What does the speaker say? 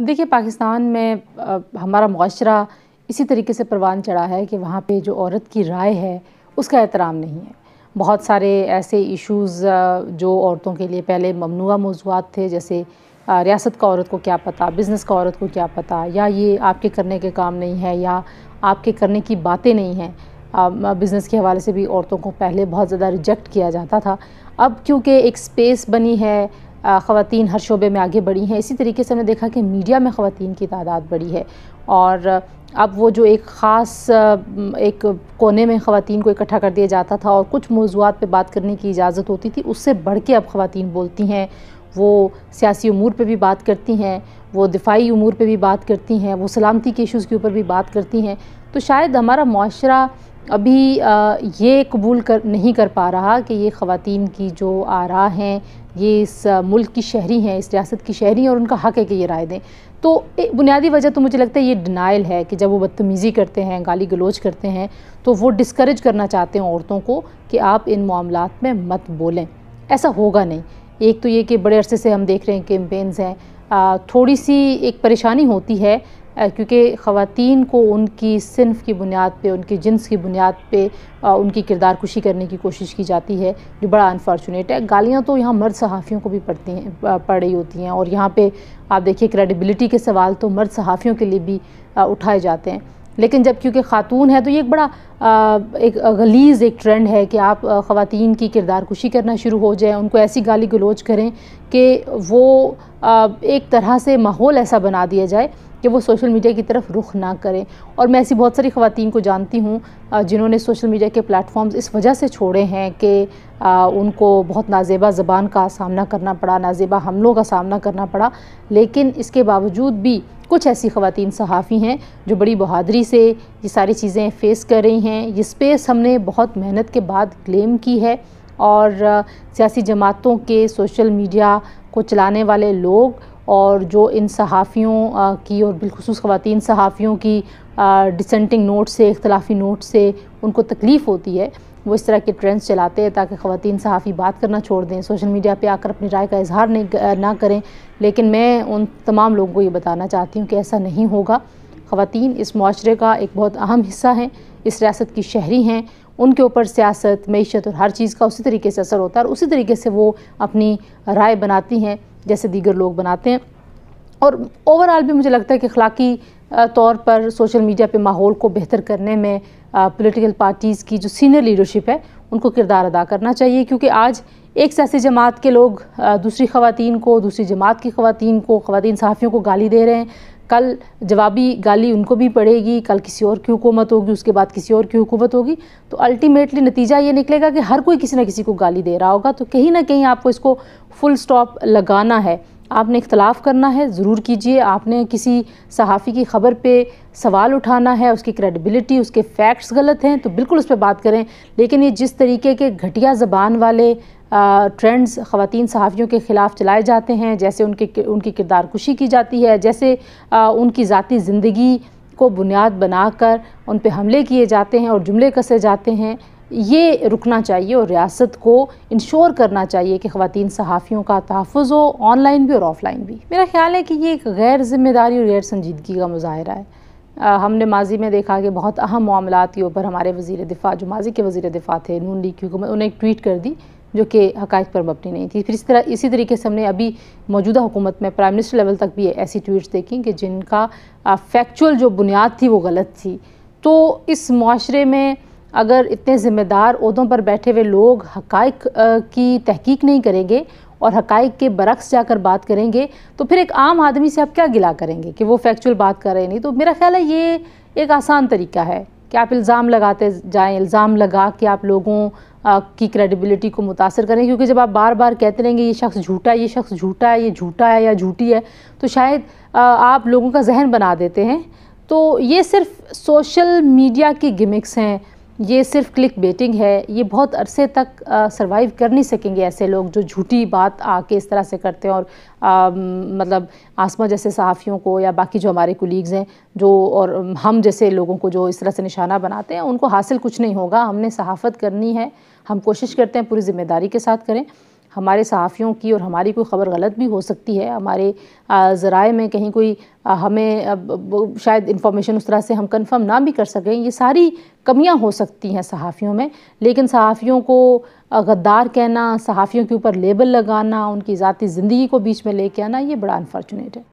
देखिए पाकिस्तान में आ, हमारा माशरा इसी तरीके से परवान चढ़ा है कि वहाँ पे जो औरत की राय है उसका एहतराम नहीं है बहुत सारे ऐसे इश्यूज़ जो औरतों के लिए पहले ममनुआ मौजूद थे जैसे रियासत का औरत को क्या पता बिज़नेस का औरत को क्या पता या ये आपके करने के काम नहीं है या आपके करने की बातें नहीं हैं बिज़नेस के हवाले से भी औरतों को पहले बहुत ज़्यादा रिजेक्ट किया जाता था अब क्योंकि एक स्पेस बनी है ख़वान हर शोबे में आगे बढ़ी हैं इसी तरीके से हमने देखा कि मीडिया में ख़वान की तादाद बढ़ी है और अब वो जो एक ख़ास एक कोने में ख़वान को इकट्ठा कर दिया जाता था और कुछ मौजूद पर बात करने की इजाज़त होती थी उससे बढ़ के अब ख़वान बोलती हैं वो सियासी अमूर पर भी बात करती हैं वो दिफाई अमूर पर भी बात करती हैं वो सलामती के इश्यूज़ के ऊपर भी बात करती हैं तो शायद हमारा माशरा अभी ये कबूल कर नहीं कर पा रहा कि ये ख़वान की जो आरा हैं ये इस मुल्क की शहरी हैं इस रियासत की शहरी हैं और उनका हक़ है कि ये राय दें तो बुनियादी वजह तो मुझे लगता है ये डिनाइल है कि जब वो बदतमीज़ी करते हैं गाली गलोच करते हैं तो वो डिस्करेज करना चाहते हैं औरतों को कि आप इन मामलों में मत बोलें ऐसा होगा नहीं एक तो ये कि बड़े अरसे से हम देख रहे हैं कैम्पेन्स हैं थोड़ी सी एक परेशानी होती है क्योंकि ख़वान को उनकी सिनफ की बुनियाद पर उनके जिन्स की बुनियाद पर उनकी किरदार कुशी करने की कोशिश की जाती है जो बड़ा अनफॉर्चुनेट है गालियाँ तो यहाँ मर्द सहाफ़ियों को भी पड़ती हैं पड़ रही होती हैं और यहाँ पर आप देखिए क्रेडिबिलिटी के सवाल तो मर्द सहाफ़ियों के लिए भी उठाए जाते हैं लेकिन जब क्योंकि ख़ातून है तो ये एक बड़ा आ, एक गलीज़ एक ट्रेंड है कि आप ख़वान की किरदार कुशी करना शुरू हो जाए उनको ऐसी गाली गलोच करें कि वो आ, एक तरह से माहौल ऐसा बना दिया जाए कि वो सोशल मीडिया की तरफ रुख ना करें और मैं ऐसी बहुत सारी ख़वातीन को जानती हूँ जिन्होंने सोशल मीडिया के प्लेटफॉर्म्स इस वजह से छोड़े हैं कि उनको बहुत नाजेबा ज़बान का सामना करना पड़ा नाजेबा हमलों का सामना करना पड़ा लेकिन इसके बावजूद भी कुछ ऐसी ख़वान सहाफ़ी हैं जो बड़ी बहादरी से ये सारी चीज़ें फ़ेस कर रही हैं ये स्पेस हमने बहुत मेहनत के बाद क्लेम की है और सियासी जमातों के सोशल मीडिया को चलाने वाले लोग और जो इन सहाफ़ियों की और बिलखसूस ख़वान सहाफ़ियों की डिसेंटिंग नोट से अख्तिलाफी नोट से उनको तकलीफ़ होती है वो इस तरह के ट्रेंड्स चलाते हैं ताकि ख़वान सहाफ़ी बात करना छोड़ दें सोशल मीडिया पर आकर अपनी राय का इजहार नहीं ना करें लेकिन मैं उन तमाम लोगों को ये बताना चाहती हूँ कि ऐसा नहीं होगा ख़वान इस माशरे का एक बहुत अहम हिस्सा हैं इस रियासत की शहरी हैं उनके ऊपर सियासत मीशत और हर चीज़ का उसी तरीके से असर होता है और उसी तरीके से वो अपनी राय बनाती हैं जैसे दीगर लोग बनाते हैं और ओवरऑल भी मुझे लगता है कि अखलाकी तौर पर सोशल मीडिया पे माहौल को बेहतर करने में पॉलिटिकल पार्टीज़ की जो सीनियर लीडरशिप है उनको किरदार अदा करना चाहिए क्योंकि आज एक सियासी जमात के लोग दूसरी खवतिन को दूसरी जमात की खवतिन को खवतिन सहाफ़ियों को गाली दे रहे हैं कल जवाबी गाली उनको भी पड़ेगी कल किसी और की हुकूमत होगी उसके बाद किसी और की हुकूमत होगी तो अल्टीमेटली नतीजा ये निकलेगा कि हर कोई किसी ना किसी को गाली दे रहा होगा तो कहीं ना कहीं आपको इसको फुल स्टॉप लगाना है आपने इख्तलाफ करना है ज़रूर कीजिए आपने किसी सहाफ़ी की ख़बर पे सवाल उठाना है उसकी क्रेडिबिलिटी उसके फैक्ट्स गलत हैं तो बिल्कुल उस पर बात करें लेकिन ये जिस तरीके के घटिया ज़बान वाले ट्रेंड्स ख़वान सहाफ़ियों के ख़िलाफ़ चलाए जाते हैं जैसे उनके उनकी किरदार कुशी की जाती है जैसे आ, उनकी ज़ाती ज़िंदगी को बुनियाद बनाकर उन पर हमले किए जाते हैं और जुमले कसे जाते हैं ये रुकना चाहिए और रियासत को इंश्योर करना चाहिए कि खातन सहाफ़ियों का तहफ़ हो ऑनलाइन भी और ऑफलाइन भी मेरा ख्याल है कि ये एक गैर जिम्मेदारी और गैर संजीदगी का मुजाहरा है आ, हमने माजी में देखा कि बहुत अहम मामला के ऊपर हमारे वज़ी दिफ़ा जो माजी के वज़ी दिफ़ा थे नून लीग की हुकूमत उन्हें एक ट्वीट कर दी जो कि हकायक पर मबनी नहीं थी फिर इस तरह इसी तरीके से हमने अभी मौजूदा हुकूमत में प्राइम मिनिस्टर लेवल तक भी ऐसी ट्वीट्स देखी कि जिनका फैक्चुअल जो बुनियाद थी वो गलत थी तो इस माशरे में अगर इतने ज़िम्मेदार उहदों पर बैठे हुए लोग हकाइक की तहकीक नहीं करेंगे और हकाइक के बरक्स जाकर बात करेंगे तो फिर एक आम आदमी से आप क्या गिला करेंगे कि वो फैक्चुअल बात कर रहे नहीं तो मेरा ख्याल है ये एक आसान तरीका है कि आप इल्ज़ाम लगाते जाएं इल्ज़ाम लगा कि आप लोगों की क्रेडिबिलिटी को मुतासर करें क्योंकि जब आप बार बार कहते रहेंगे ये शख्स झूठा है ये शख्स झूठा है ये झूठा है या झूठी है तो शायद आप लोगों का जहन बना देते हैं तो ये सिर्फ सोशल मीडिया की गिमिक्स हैं ये सिर्फ क्लिक बेटिंग है ये बहुत अरसे तक सरवाइव कर नहीं सकेंगे ऐसे लोग जो झूठी बात आके इस तरह से करते हैं और आ, मतलब आसमा जैसे सहाफ़ियों को या बाकी जो हमारे कुलीग्स हैं जो और हम जैसे लोगों को जो इस तरह से निशाना बनाते हैं उनको हासिल कुछ नहीं होगा हमने सहाफ़त करनी है हम कोशिश करते हैं पूरी ज़िम्मेदारी के साथ करें हमारे सहाफ़ियों की और हमारी कोई ख़बर गलत भी हो सकती है हमारे ज़राए में कहीं कोई हमें शायद इंफॉर्मेशन उस तरह से हम कंफर्म ना भी कर सकें ये सारी कमियां हो सकती हैं सहाफ़ियों में लेकिन सहाफ़ियों को गद्दार कहना सहाफ़ियों के ऊपर लेबल लगाना उनकी ज़ाती ज़िंदगी को बीच में लेके आना ये बड़ा अनफॉर्चुनेट है